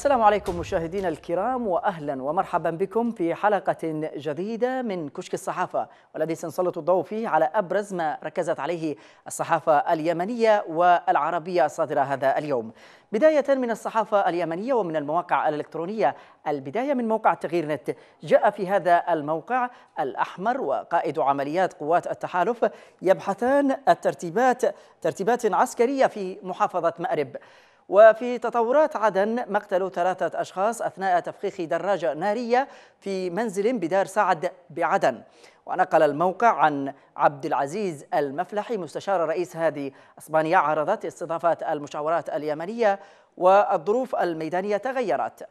السلام عليكم مشاهدينا الكرام واهلا ومرحبا بكم في حلقه جديده من كشك الصحافه والذي سنسلط الضوء فيه على ابرز ما ركزت عليه الصحافه اليمنيه والعربيه الصادره هذا اليوم. بدايه من الصحافه اليمنيه ومن المواقع الالكترونيه، البدايه من موقع تغيير نت، جاء في هذا الموقع الاحمر وقائد عمليات قوات التحالف يبحثان الترتيبات ترتيبات عسكريه في محافظه مأرب. وفي تطورات عدن مقتل ثلاثة أشخاص أثناء تفخيخ دراجة نارية في منزل بدار سعد بعدن ونقل الموقع عن عبد العزيز المفلحي مستشار رئيس هذه أسبانيا عرضت استضافات المشاورات اليمنية والظروف الميدانية تغيرت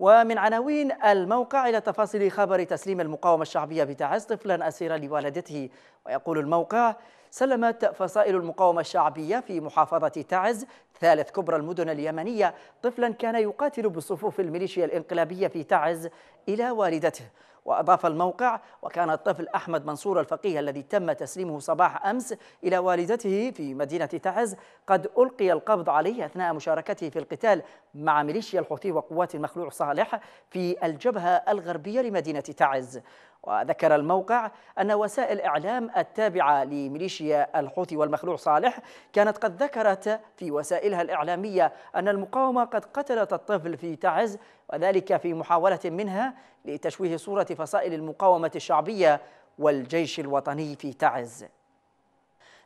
ومن عناوين الموقع إلى تفاصيل خبر تسليم المقاومة الشعبية بتعز طفلا أسيرا لوالدته ويقول الموقع سلمت فصائل المقاومة الشعبية في محافظة تعز ثالث كبرى المدن اليمنية طفلا كان يقاتل بصفوف الميليشيا الانقلابية في تعز إلى والدته وأضاف الموقع وكان الطفل أحمد منصور الفقيه الذي تم تسليمه صباح أمس إلى والدته في مدينة تعز قد ألقي القبض عليه أثناء مشاركته في القتال مع ميليشيا الحوثي وقوات المخلوع صالح في الجبهة الغربية لمدينة تعز وذكر الموقع أن وسائل إعلام التابعة لميليشيا الحوثي والمخلوع صالح كانت قد ذكرت في وسائلها الإعلامية أن المقاومة قد قتلت الطفل في تعز وذلك في محاولة منها لتشويه صورة فصائل المقاومة الشعبية والجيش الوطني في تعز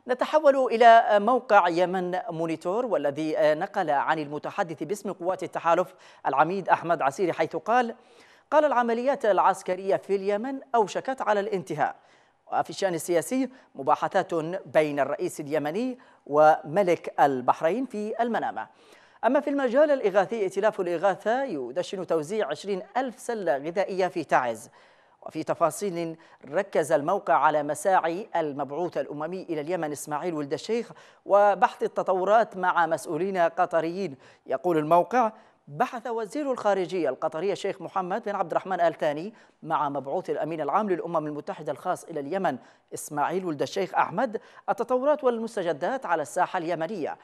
نتحول إلى موقع يمن مونيتور والذي نقل عن المتحدث باسم قوات التحالف العميد أحمد عسيري حيث قال قال العمليات العسكرية في اليمن أوشكت على الانتهاء وفي الشأن السياسي مباحثات بين الرئيس اليمني وملك البحرين في المنامة أما في المجال الإغاثي ائتلاف الإغاثة يدشن توزيع 20 ألف سلة غذائية في تعز وفي تفاصيل ركز الموقع على مساعي المبعوث الأممي إلى اليمن إسماعيل ولد الشيخ وبحث التطورات مع مسؤولين قطريين يقول الموقع بحث وزير الخارجية القطرية الشيخ محمد بن عبد الرحمن آل ثاني مع مبعوث الأمين العام للأمم المتحدة الخاص إلى اليمن إسماعيل ولد الشيخ أحمد التطورات والمستجدات على الساحة اليمنية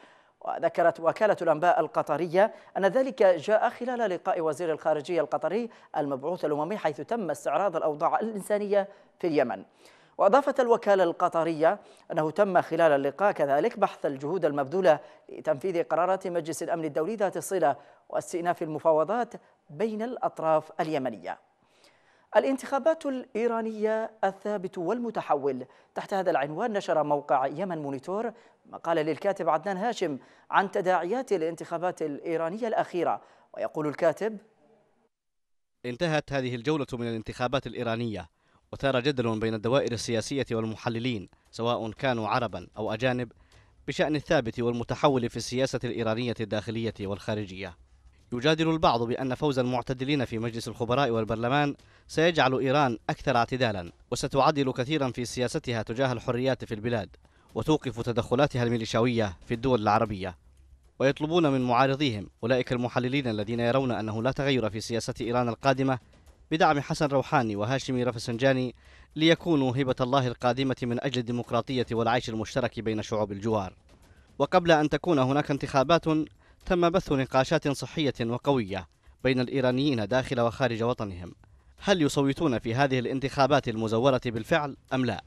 وذكرت وكالة الأنباء القطرية أن ذلك جاء خلال لقاء وزير الخارجية القطري المبعوث الأممي حيث تم استعراض الأوضاع الإنسانية في اليمن وأضافت الوكالة القطرية أنه تم خلال اللقاء كذلك بحث الجهود المبذولة لتنفيذ قرارات مجلس الأمن الدولي ذات الصلة واستئناف المفاوضات بين الأطراف اليمنية الانتخابات الإيرانية الثابت والمتحول تحت هذا العنوان نشر موقع يمن مونيتور مقال للكاتب عدنان هاشم عن تداعيات الانتخابات الإيرانية الأخيرة ويقول الكاتب انتهت هذه الجولة من الانتخابات الإيرانية وثار جدل بين الدوائر السياسية والمحللين سواء كانوا عربا أو أجانب بشأن الثابت والمتحول في السياسة الإيرانية الداخلية والخارجية يجادل البعض بأن فوز المعتدلين في مجلس الخبراء والبرلمان سيجعل إيران أكثر اعتدالا وستعدل كثيرا في سياستها تجاه الحريات في البلاد وتوقف تدخلاتها الميليشياوية في الدول العربية ويطلبون من معارضيهم أولئك المحللين الذين يرون أنه لا تغير في سياسة إيران القادمة بدعم حسن روحاني وهاشمي رفسنجاني ليكونوا هبة الله القادمة من أجل الديمقراطية والعيش المشترك بين شعوب الجوار وقبل أن تكون هناك انتخابات تم بث نقاشات صحية وقوية بين الإيرانيين داخل وخارج وطنهم هل يصوتون في هذه الانتخابات المزورة بالفعل أم لا؟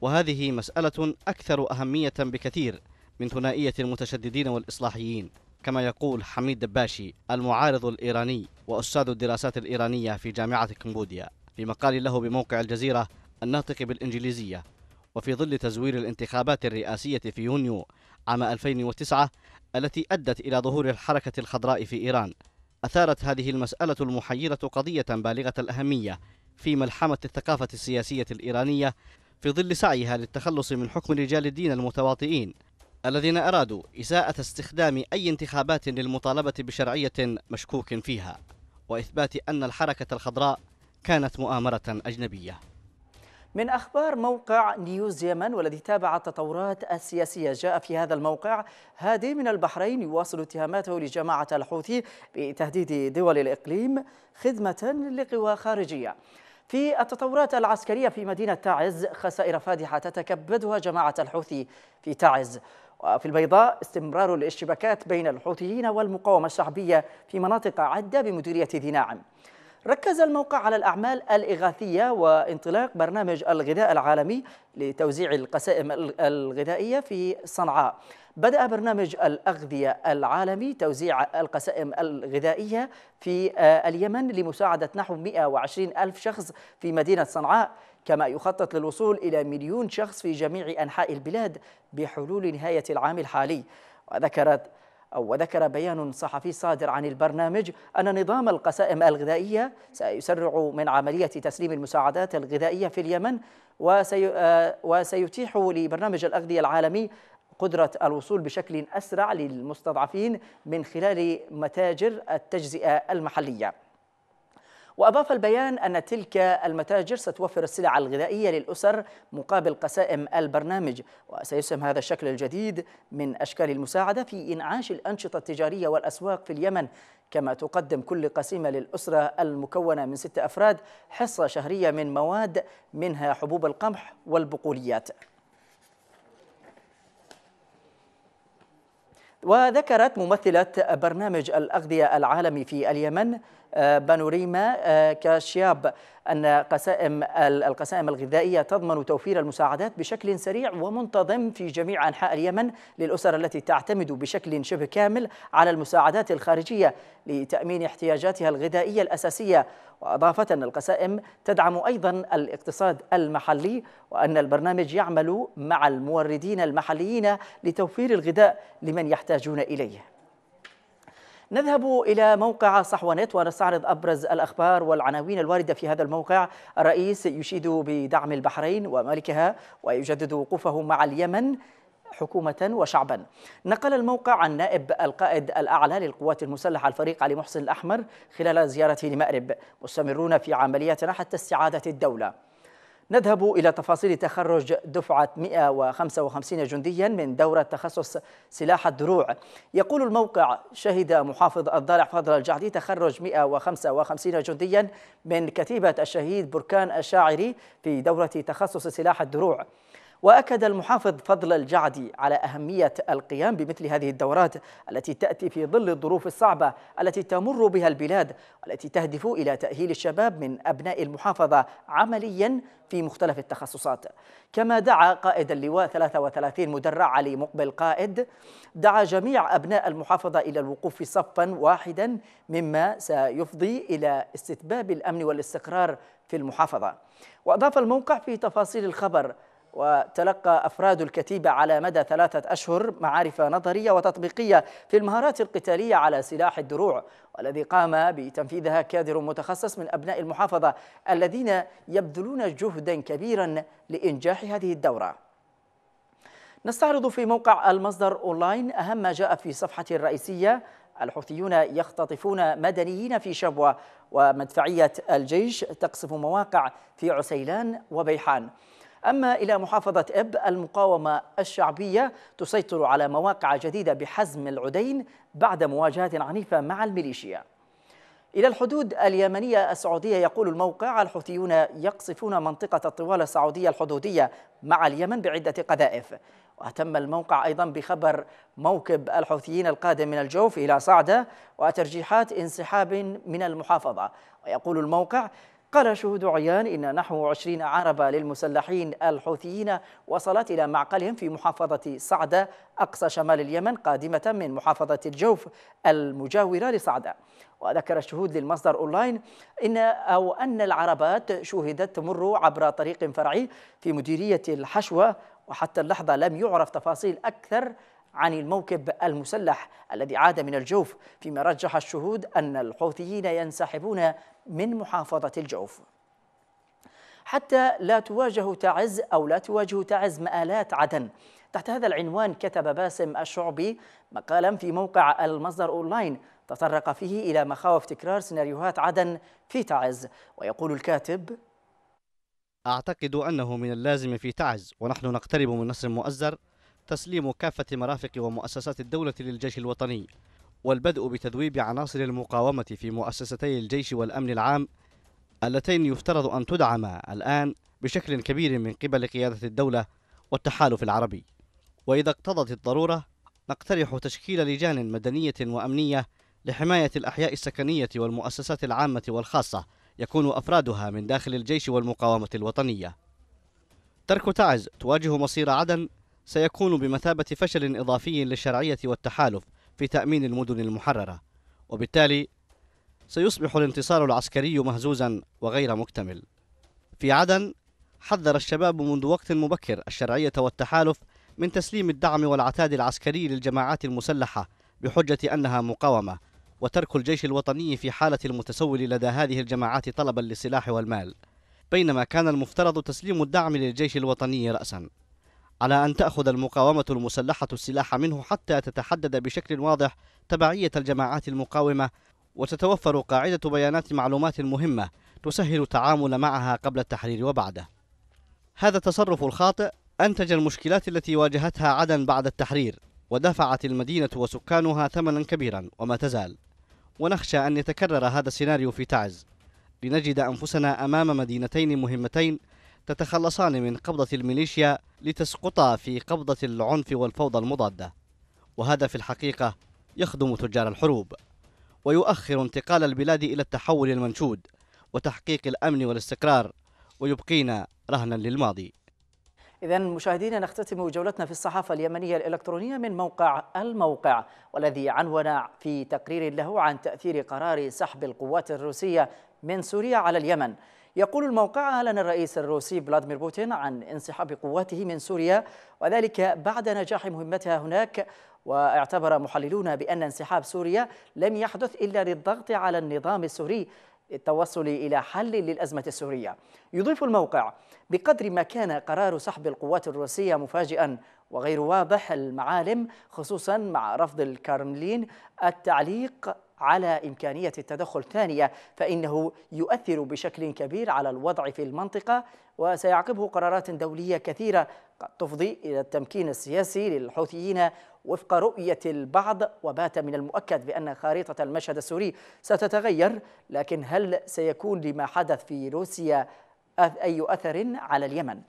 وهذه مسألة أكثر أهمية بكثير من ثنائية المتشددين والإصلاحيين كما يقول حميد دباشي المعارض الإيراني وأستاذ الدراسات الإيرانية في جامعة كمبوديا في مقال له بموقع الجزيرة الناطق بالإنجليزية وفي ظل تزوير الانتخابات الرئاسية في يونيو عام 2009 التي أدت إلى ظهور الحركة الخضراء في إيران أثارت هذه المسألة المحيرة قضية بالغة الأهمية في ملحمة الثقافة السياسية الإيرانية في ظل سعيها للتخلص من حكم رجال الدين المتواطئين الذين أرادوا إساءة استخدام أي انتخابات للمطالبة بشرعية مشكوك فيها وإثبات أن الحركة الخضراء كانت مؤامرة أجنبية من أخبار موقع نيوز يمن والذي تابع التطورات السياسية جاء في هذا الموقع هادي من البحرين يواصل اتهاماته لجماعة الحوثي بتهديد دول الإقليم خدمة لقوى خارجية في التطورات العسكرية في مدينة تعز خسائر فادحة تتكبدها جماعة الحوثي في تعز وفي البيضاء استمرار الاشتباكات بين الحوثيين والمقاومة الشعبية في مناطق عدة بمديرية ذي ناعم ركز الموقع على الأعمال الإغاثية وانطلاق برنامج الغذاء العالمي لتوزيع القسائم الغذائية في صنعاء بدأ برنامج الأغذية العالمي توزيع القسائم الغذائية في آه، اليمن لمساعدة نحو 120 ألف شخص في مدينة صنعاء كما يخطط للوصول إلى مليون شخص في جميع أنحاء البلاد بحلول نهاية العام الحالي وذكرت وذكر بيان صحفي صادر عن البرنامج أن نظام القسائم الغذائية سيسرع من عملية تسليم المساعدات الغذائية في اليمن وسي آه، وسيتيح لبرنامج الأغذية العالمي قدرة الوصول بشكل أسرع للمستضعفين من خلال متاجر التجزئة المحلية وأضاف البيان أن تلك المتاجر ستوفر السلع الغذائية للأسر مقابل قسائم البرنامج وسيسهم هذا الشكل الجديد من أشكال المساعدة في إنعاش الأنشطة التجارية والأسواق في اليمن كما تقدم كل قسيمة للأسرة المكونة من ستة أفراد حصة شهرية من مواد منها حبوب القمح والبقوليات وذكرت ممثلة برنامج الأغذية العالمي في اليمن بانوريما آه، كشياب أن قسائم القسائم الغذائية تضمن توفير المساعدات بشكل سريع ومنتظم في جميع أنحاء اليمن للأسر التي تعتمد بشكل شبه كامل على المساعدات الخارجية لتأمين احتياجاتها الغذائية الأساسية وأضافت أن القسائم تدعم أيضا الاقتصاد المحلي وأن البرنامج يعمل مع الموردين المحليين لتوفير الغذاء لمن يحتاجون إليه نذهب إلى موقع صحوانت ونستعرض أبرز الأخبار والعناوين الواردة في هذا الموقع الرئيس يشيد بدعم البحرين ومالكها ويجدد وقوفه مع اليمن حكومة وشعبا نقل الموقع عن نائب القائد الأعلى للقوات المسلحة الفريق علي محسن الأحمر خلال زيارته لمأرب مستمرون في عمليات حتى استعادة الدولة نذهب إلى تفاصيل تخرج دفعة 155 جنديا من دورة تخصص سلاح الدروع يقول الموقع شهد محافظ الضالع فضل الجعدي تخرج 155 جنديا من كتيبة الشهيد بركان الشاعري في دورة تخصص سلاح الدروع وأكد المحافظ فضل الجعدي على أهمية القيام بمثل هذه الدورات التي تأتي في ظل الظروف الصعبة التي تمر بها البلاد والتي تهدف إلى تأهيل الشباب من أبناء المحافظة عمليا في مختلف التخصصات كما دعا قائد اللواء 33 مدرع علي مقبل قائد دعا جميع أبناء المحافظة إلى الوقوف صفا واحدا مما سيفضي إلى استتباب الأمن والاستقرار في المحافظة وأضاف الموقع في تفاصيل الخبر وتلقى أفراد الكتيبة على مدى ثلاثة أشهر معارف نظرية وتطبيقية في المهارات القتالية على سلاح الدروع والذي قام بتنفيذها كادر متخصص من أبناء المحافظة الذين يبذلون جهدا كبيرا لإنجاح هذه الدورة نستعرض في موقع المصدر أونلاين أهم ما جاء في صفحة الرئيسية الحوثيون يختطفون مدنيين في شبوة ومدفعية الجيش تقصف مواقع في عسيلان وبيحان أما إلى محافظة إب المقاومة الشعبية تسيطر على مواقع جديدة بحزم العدين بعد مواجهات عنيفة مع الميليشيا إلى الحدود اليمنية السعودية يقول الموقع الحوثيون يقصفون منطقة الطوال السعودية الحدودية مع اليمن بعدة قذائف وأتم الموقع أيضا بخبر موكب الحوثيين القادم من الجوف إلى صعدة وترجيحات انسحاب من المحافظة ويقول الموقع قال شهود عيان إن نحو 20 عربة للمسلحين الحوثيين وصلت إلى معقلهم في محافظة صعدة أقصى شمال اليمن قادمة من محافظة الجوف المجاورة لصعدة وذكر الشهود للمصدر أونلاين إن أو أن العربات شوهدت تمر عبر طريق فرعي في مديرية الحشوة وحتى اللحظة لم يعرف تفاصيل أكثر عن الموكب المسلح الذي عاد من الجوف فيما رجح الشهود أن الحوثيين ينسحبون من محافظة الجوف حتى لا تواجه تعز أو لا تواجه تعز مآلات عدن تحت هذا العنوان كتب باسم الشعبي مقالا في موقع المصدر أونلاين تطرق فيه إلى مخاوف تكرار سيناريوهات عدن في تعز ويقول الكاتب أعتقد أنه من اللازم في تعز ونحن نقترب من نصر مؤزر تسليم كافة مرافق ومؤسسات الدولة للجيش الوطني والبدء بتذويب عناصر المقاومة في مؤسستي الجيش والأمن العام اللتين يفترض أن تدعما الآن بشكل كبير من قبل قيادة الدولة والتحالف العربي وإذا اقتضت الضرورة نقترح تشكيل لجان مدنية وأمنية لحماية الأحياء السكنية والمؤسسات العامة والخاصة يكون أفرادها من داخل الجيش والمقاومة الوطنية ترك تعز تواجه مصير عدن سيكون بمثابة فشل إضافي للشرعية والتحالف في تأمين المدن المحررة وبالتالي سيصبح الانتصار العسكري مهزوزا وغير مكتمل في عدن حذر الشباب منذ وقت مبكر الشرعية والتحالف من تسليم الدعم والعتاد العسكري للجماعات المسلحة بحجة أنها مقاومة وترك الجيش الوطني في حالة المتسول لدى هذه الجماعات طلبا للسلاح والمال بينما كان المفترض تسليم الدعم للجيش الوطني رأساً على أن تأخذ المقاومة المسلحة السلاح منه حتى تتحدد بشكل واضح تبعية الجماعات المقاومة وتتوفر قاعدة بيانات معلومات مهمة تسهل التعامل معها قبل التحرير وبعده هذا التصرف الخاطئ أنتج المشكلات التي واجهتها عدن بعد التحرير ودفعت المدينة وسكانها ثمنا كبيرا وما تزال ونخشى أن يتكرر هذا السيناريو في تعز لنجد أنفسنا أمام مدينتين مهمتين تتخلصان من قبضة الميليشيا لتسقطا في قبضة العنف والفوضى المضادة وهذا في الحقيقة يخدم تجار الحروب ويؤخر انتقال البلاد إلى التحول المنشود وتحقيق الأمن والاستقرار ويبقينا رهنا للماضي إذا مشاهدينا نختتم جولتنا في الصحافة اليمنية الإلكترونية من موقع الموقع والذي عنون في تقرير له عن تأثير قرار سحب القوات الروسية من سوريا على اليمن يقول الموقع أعلن الرئيس الروسي فلاديمير بوتين عن انسحاب قواته من سوريا وذلك بعد نجاح مهمتها هناك واعتبر محللون بأن انسحاب سوريا لم يحدث إلا للضغط على النظام السوري للتوصل إلى حل للأزمة السورية يضيف الموقع بقدر ما كان قرار سحب القوات الروسية مفاجئا وغير واضح المعالم خصوصا مع رفض الكرملين التعليق على إمكانية التدخل ثانية فإنه يؤثر بشكل كبير على الوضع في المنطقة وسيعقبه قرارات دولية كثيرة قد تفضي إلى التمكين السياسي للحوثيين وفق رؤية البعض وبات من المؤكد بأن خارطة المشهد السوري ستتغير لكن هل سيكون لما حدث في روسيا أي أثر على اليمن؟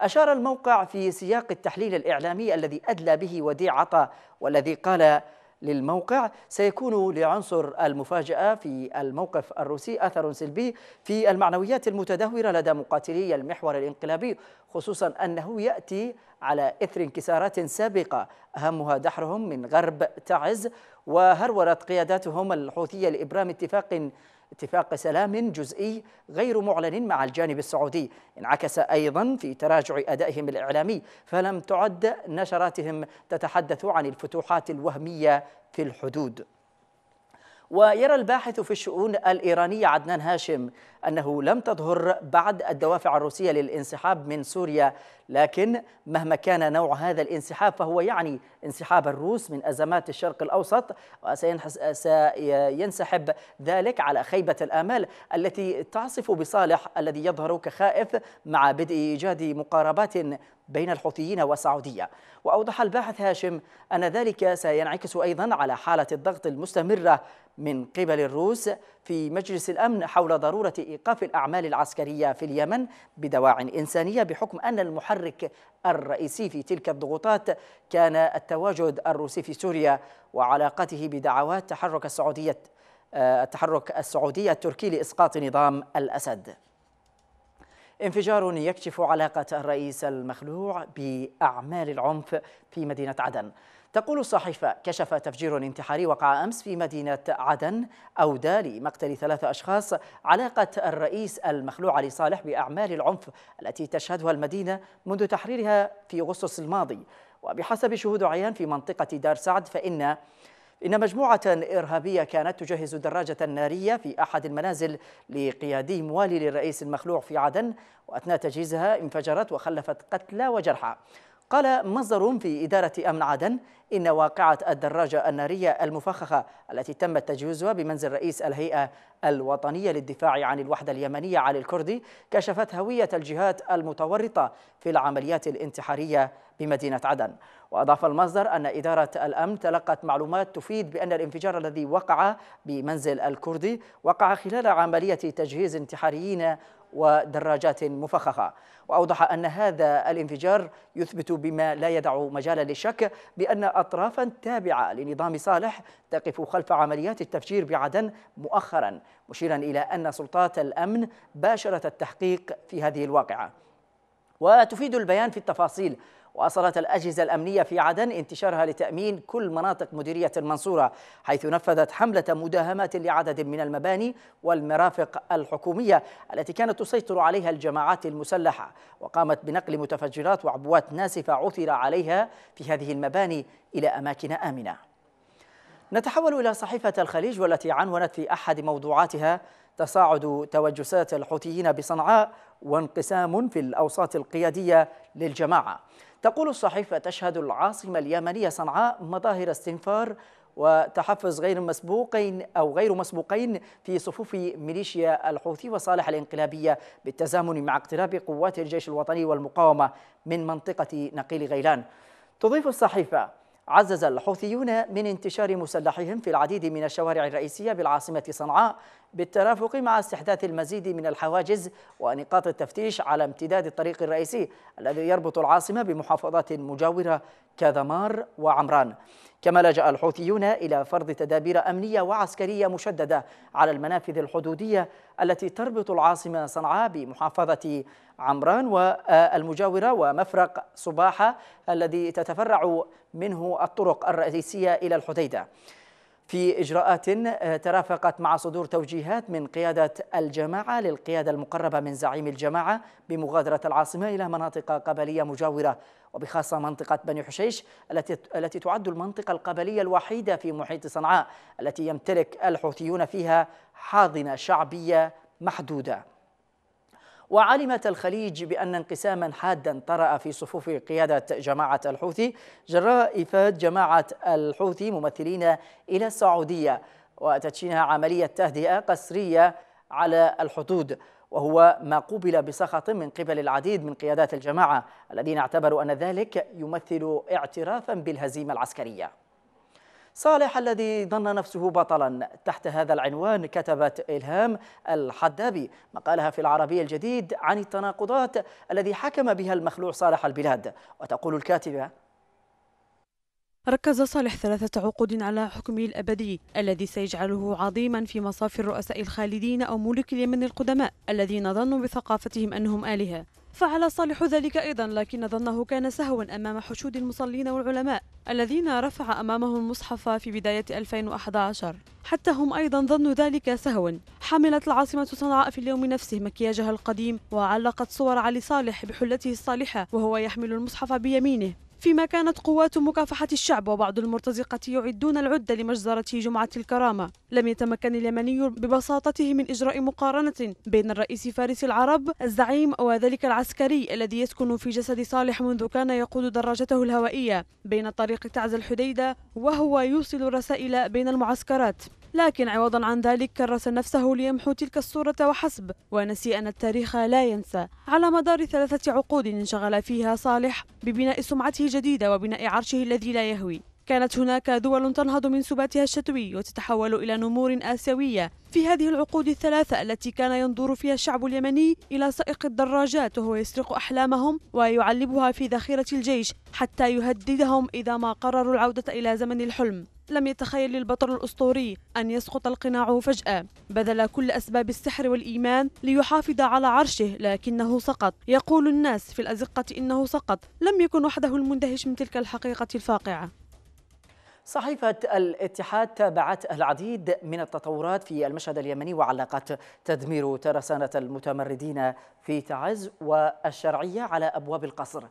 أشار الموقع في سياق التحليل الإعلامي الذي أدلى به وديع عطا والذي قال للموقع سيكون لعنصر المفاجأة في الموقف الروسي أثر سلبي في المعنويات المتدهورة لدى مقاتلي المحور الانقلابي خصوصا أنه يأتي على إثر انكسارات سابقة أهمها دحرهم من غرب تعز وهرولت قياداتهم الحوثية لإبرام اتفاق اتفاق سلام جزئي غير معلن مع الجانب السعودي انعكس أيضا في تراجع أدائهم الإعلامي فلم تعد نشراتهم تتحدث عن الفتوحات الوهمية في الحدود ويرى الباحث في الشؤون الإيرانية عدنان هاشم أنه لم تظهر بعد الدوافع الروسية للانسحاب من سوريا لكن مهما كان نوع هذا الانسحاب فهو يعني انسحاب الروس من أزمات الشرق الأوسط وسينسحب ذلك على خيبة الآمال التي تعصف بصالح الذي يظهر كخائف مع بدء إيجاد مقاربات بين الحوثيين والسعودية وأوضح الباحث هاشم أن ذلك سينعكس أيضا على حالة الضغط المستمرة من قبل الروس في مجلس الأمن حول ضرورة ايقاف الاعمال العسكريه في اليمن بدواع انسانيه بحكم ان المحرك الرئيسي في تلك الضغوطات كان التواجد الروسي في سوريا وعلاقته بدعوات تحرك السعوديه التحرك آه، السعودي التركي لاسقاط نظام الاسد. انفجار يكشف علاقه الرئيس المخلوع باعمال العنف في مدينه عدن. تقول الصحيفة كشف تفجير انتحاري وقع أمس في مدينة عدن أودى لمقتل ثلاثة أشخاص علاقة الرئيس المخلوع علي صالح بأعمال العنف التي تشهدها المدينة منذ تحريرها في أغسطس الماضي وبحسب شهود عيان في منطقة دار سعد فإن إن مجموعة إرهابية كانت تجهز دراجة نارية في أحد المنازل لقيادي موالي للرئيس المخلوع في عدن وأثناء تجهيزها انفجرت وخلفت قتلى وجرحى قال مصدر في إدارة أمن عدن إن واقعة الدراجة النارية المفخخة التي تم تجهيزها بمنزل رئيس الهيئة الوطنية للدفاع عن الوحدة اليمنية علي الكردي كشفت هوية الجهات المتورطة في العمليات الانتحارية بمدينة عدن وأضاف المصدر أن إدارة الأمن تلقت معلومات تفيد بأن الانفجار الذي وقع بمنزل الكردي وقع خلال عملية تجهيز انتحاريين ودراجات مفخخة وأوضح أن هذا الانفجار يثبت بما لا يدع مجالا للشك بأن أطرافا تابعة لنظام صالح تقف خلف عمليات التفجير بعدن مؤخرا مشيرا إلى أن سلطات الأمن باشرت التحقيق في هذه الواقعة وتفيد البيان في التفاصيل وأصرت الأجهزة الأمنية في عدن انتشارها لتأمين كل مناطق مديرية المنصورة حيث نفذت حملة مداهمات لعدد من المباني والمرافق الحكومية التي كانت تسيطر عليها الجماعات المسلحة وقامت بنقل متفجرات وعبوات ناسفة عثر عليها في هذه المباني إلى أماكن آمنة نتحول إلى صحيفة الخليج والتي عنونت في أحد موضوعاتها تصاعد توجسات الحوثيين بصنعاء وانقسام في الأوساط القيادية للجماعة تقول الصحيفة تشهد العاصمة اليمنية صنعاء مظاهر استنفار وتحفز غير مسبوقين أو غير مسبوقين في صفوف ميليشيا الحوثي وصالح الانقلابية بالتزامن مع اقتراب قوات الجيش الوطني والمقاومة من منطقة نقيل غيلان تضيف الصحيفة عزز الحوثيون من انتشار مسلحهم في العديد من الشوارع الرئيسية بالعاصمة صنعاء بالترافق مع استحداث المزيد من الحواجز ونقاط التفتيش على امتداد الطريق الرئيسي الذي يربط العاصمة بمحافظات مجاورة كذمار وعمران كما لجأ الحوثيون إلى فرض تدابير أمنية وعسكرية مشددة على المنافذ الحدودية التي تربط العاصمة صنعاء بمحافظة عمران والمجاورة ومفرق صباحة الذي تتفرع منه الطرق الرئيسية إلى الحديدة في إجراءات آه، ترافقت مع صدور توجيهات من قيادة الجماعة للقيادة المقربة من زعيم الجماعة بمغادرة العاصمة إلى مناطق قبلية مجاورة وبخاصة منطقة بني حشيش التي التي تعد المنطقة القبلية الوحيدة في محيط صنعاء التي يمتلك الحوثيون فيها حاضنة شعبية محدودة وعلمت الخليج بأن انقساما حادا طرأ في صفوف قيادة جماعة الحوثي جراء إفاد جماعة الحوثي ممثلين إلى السعودية وتدشينها عملية تهدئة قسرية على الحدود وهو ما قوبل بسخط من قبل العديد من قيادات الجماعة الذين اعتبروا أن ذلك يمثل اعترافا بالهزيمة العسكرية صالح الذي ظن نفسه بطلا تحت هذا العنوان كتبت إلهام الحدابي مقالها في العربي الجديد عن التناقضات الذي حكم بها المخلوع صالح البلاد وتقول الكاتبة ركز صالح ثلاثة عقود على حكمه الأبدي الذي سيجعله عظيما في مصاف الرؤساء الخالدين أو ملوك اليمن القدماء الذين ظنوا بثقافتهم أنهم آلهة فعل صالح ذلك أيضا لكن ظنه كان سهوا أمام حشود المصلين والعلماء الذين رفع أمامهم المصحف في بداية 2011 حتى هم أيضا ظنوا ذلك سهوا حملت العاصمة صنعاء في اليوم نفسه مكياجها القديم وعلقت صور علي صالح بحلته الصالحة وهو يحمل المصحف بيمينه فيما كانت قوات مكافحة الشعب وبعض المرتزقة يعدون العدة لمجزرة جمعة الكرامة لم يتمكن اليمني ببساطته من إجراء مقارنة بين الرئيس فارس العرب الزعيم وذلك العسكري الذي يسكن في جسد صالح منذ كان يقود دراجته الهوائية بين طريق تعز الحديدة وهو يوصل رسائل بين المعسكرات لكن عوضا عن ذلك كرس نفسه ليمحو تلك الصورة وحسب ونسي أن التاريخ لا ينسى على مدار ثلاثة عقود انشغل فيها صالح ببناء سمعته الجديدة وبناء عرشه الذي لا يهوي كانت هناك دول تنهض من سباتها الشتوي وتتحول إلى نمور آسيوية في هذه العقود الثلاثة التي كان ينظر فيها الشعب اليمني إلى سائق الدراجات وهو يسرق أحلامهم ويعلبها في ذخيرة الجيش حتى يهددهم إذا ما قرروا العودة إلى زمن الحلم لم يتخيل البطل الأسطوري أن يسقط القناع فجأة بذل كل أسباب السحر والإيمان ليحافظ على عرشه لكنه سقط يقول الناس في الأزقة إنه سقط لم يكن وحده المندهش من تلك الحقيقة الفاقعة صحيفة الاتحاد تابعت العديد من التطورات في المشهد اليمني وعلقت تدمير ترسانة المتمردين في تعز والشرعية على أبواب القصر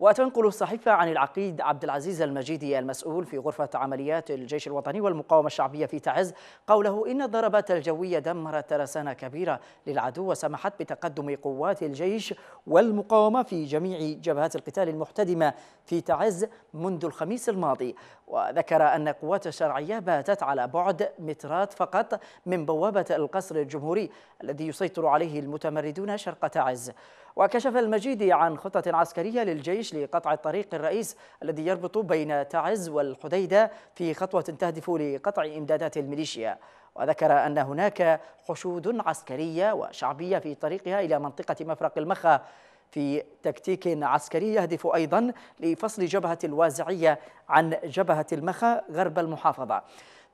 وتنقل الصحيفة عن العقيد عبد العزيز المجيدي المسؤول في غرفة عمليات الجيش الوطني والمقاومة الشعبية في تعز قوله إن الضربات الجوية دمرت ترسانة كبيرة للعدو وسمحت بتقدم قوات الجيش والمقاومة في جميع جبهات القتال المحتدمة في تعز منذ الخميس الماضي وذكر أن قوات الشرعية باتت على بعد مترات فقط من بوابة القصر الجمهوري الذي يسيطر عليه المتمردون شرق تعز وكشف المجيدي عن خطة عسكرية للجيش لقطع الطريق الرئيس الذي يربط بين تعز والحديدة في خطوة تهدف لقطع إمدادات الميليشيا وذكر أن هناك حشود عسكرية وشعبية في طريقها إلى منطقة مفرق المخا في تكتيك عسكري يهدف أيضا لفصل جبهة الوازعية عن جبهة المخا غرب المحافظة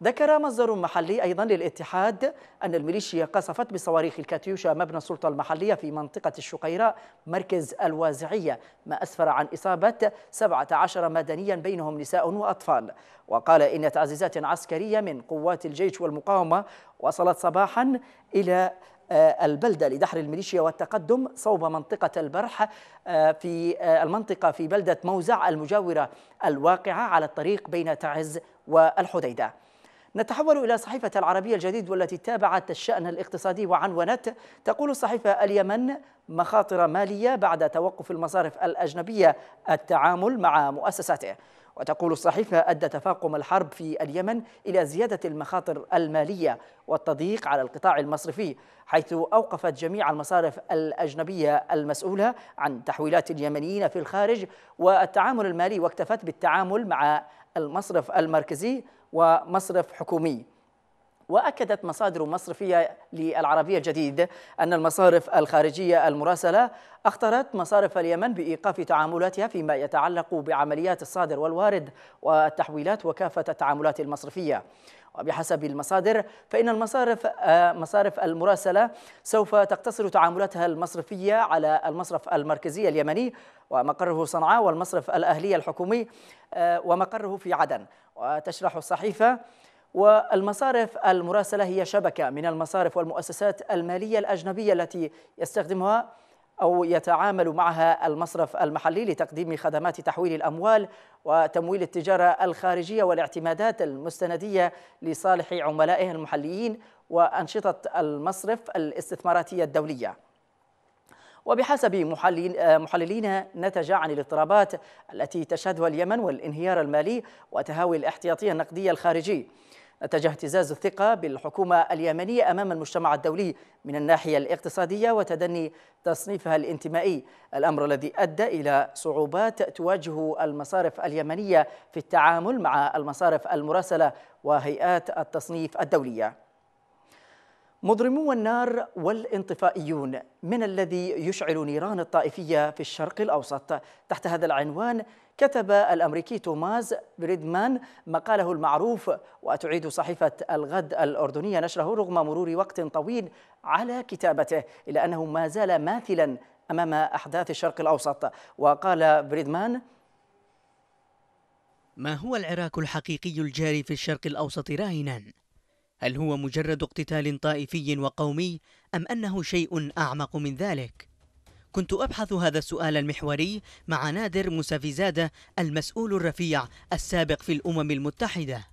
ذكر مصدر محلي أيضا للاتحاد أن الميليشيا قصفت بصواريخ الكاتيوشا مبنى السلطة المحلية في منطقة الشقيرة مركز الوازعية ما أسفر عن إصابة 17 مدنيا بينهم نساء وأطفال وقال إن تعزيزات عسكرية من قوات الجيش والمقاومة وصلت صباحا إلى آه، البلدة لدحر الميليشيا والتقدم صوب منطقة البرح آه، في آه، المنطقة في بلدة موزع المجاورة الواقعة على الطريق بين تعز والحديدة نتحول إلى صحيفة العربية الجديد والتي تابعت الشأن الاقتصادي وعنونت تقول الصحيفة اليمن مخاطر مالية بعد توقف المصارف الأجنبية التعامل مع مؤسساته وتقول الصحيفة أدى تفاقم الحرب في اليمن إلى زيادة المخاطر المالية والتضييق على القطاع المصرفي حيث أوقفت جميع المصارف الأجنبية المسؤولة عن تحويلات اليمنيين في الخارج والتعامل المالي واكتفت بالتعامل مع المصرف المركزي ومصرف حكومي وأكدت مصادر مصرفية للعربية الجديد أن المصارف الخارجية المراسلة أخطرت مصارف اليمن بإيقاف تعاملاتها فيما يتعلق بعمليات الصادر والوارد والتحويلات وكافة التعاملات المصرفية وبحسب المصادر فإن المصارف آه، مصارف المراسلة سوف تقتصر تعاملاتها المصرفية على المصرف المركزي اليمني ومقره صنعاء والمصرف الأهلي الحكومي آه، ومقره في عدن وتشرح الصحيفة والمصارف المراسلة هي شبكة من المصارف والمؤسسات المالية الأجنبية التي يستخدمها أو يتعامل معها المصرف المحلي لتقديم خدمات تحويل الأموال وتمويل التجارة الخارجية والاعتمادات المستندية لصالح عملائه المحليين وأنشطة المصرف الاستثماراتية الدولية وبحسب آه، محللين نتج عن الاضطرابات التي تشهدها اليمن والانهيار المالي وتهاوي الاحتياطي النقدي الخارجي نتج اهتزاز الثقة بالحكومة اليمنية أمام المجتمع الدولي من الناحية الاقتصادية وتدني تصنيفها الانتمائي الأمر الذي أدى إلى صعوبات تواجه المصارف اليمنية في التعامل مع المصارف المراسلة وهيئات التصنيف الدولية مضرمو النار والانطفائيون من الذي يشعل نيران الطائفية في الشرق الأوسط تحت هذا العنوان كتب الأمريكي توماس بريدمان مقاله المعروف وتعيد صحيفة الغد الأردنية نشره رغم مرور وقت طويل على كتابته إلا أنه ما زال ماثلا أمام أحداث الشرق الأوسط وقال بريدمان ما هو العراق الحقيقي الجاري في الشرق الأوسط راهناً هل هو مجرد اقتتال طائفي وقومي أم أنه شيء أعمق من ذلك؟ كنت أبحث هذا السؤال المحوري مع نادر موسافيزادة المسؤول الرفيع السابق في الأمم المتحدة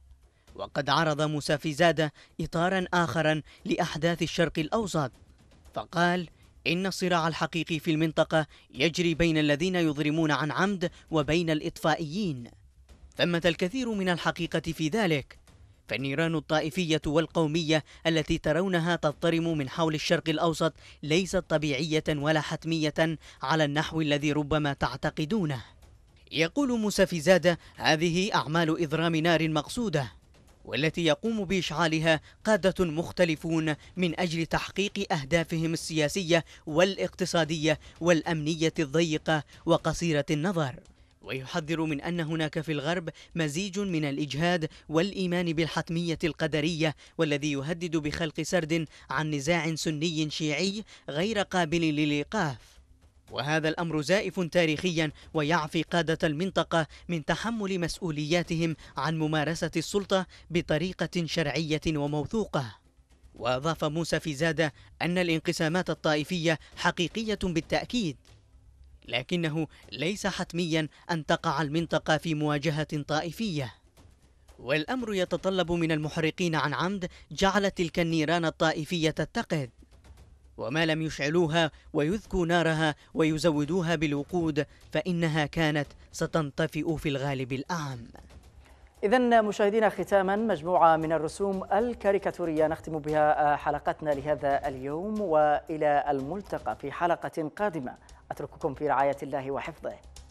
وقد عرض موسافيزادة إطارا آخرا لأحداث الشرق الأوسط فقال إن الصراع الحقيقي في المنطقة يجري بين الذين يظلمون عن عمد وبين الإطفائيين ثمة الكثير من الحقيقة في ذلك فالنيران الطائفية والقومية التي ترونها تضطرم من حول الشرق الأوسط ليست طبيعية ولا حتمية على النحو الذي ربما تعتقدونه يقول موسى في زادة هذه أعمال إضرام نار مقصودة والتي يقوم بإشعالها قادة مختلفون من أجل تحقيق أهدافهم السياسية والاقتصادية والأمنية الضيقة وقصيرة النظر ويحذر من أن هناك في الغرب مزيج من الإجهاد والإيمان بالحتمية القدرية والذي يهدد بخلق سرد عن نزاع سني شيعي غير قابل للإيقاف وهذا الأمر زائف تاريخيا ويعفي قادة المنطقة من تحمل مسؤولياتهم عن ممارسة السلطة بطريقة شرعية وموثوقة وأضاف موسى في زادة أن الانقسامات الطائفية حقيقية بالتأكيد لكنه ليس حتميا أن تقع المنطقة في مواجهة طائفية والأمر يتطلب من المحرقين عن عمد جعل تلك النيران الطائفية تتقد وما لم يشعلوها ويذكوا نارها ويزودوها بالوقود فإنها كانت ستنطفئ في الغالب الأعم إذا مشاهدينا ختاما مجموعة من الرسوم الكاريكاتورية نختم بها حلقتنا لهذا اليوم وإلى الملتقى في حلقة قادمة أترككم في رعاية الله وحفظه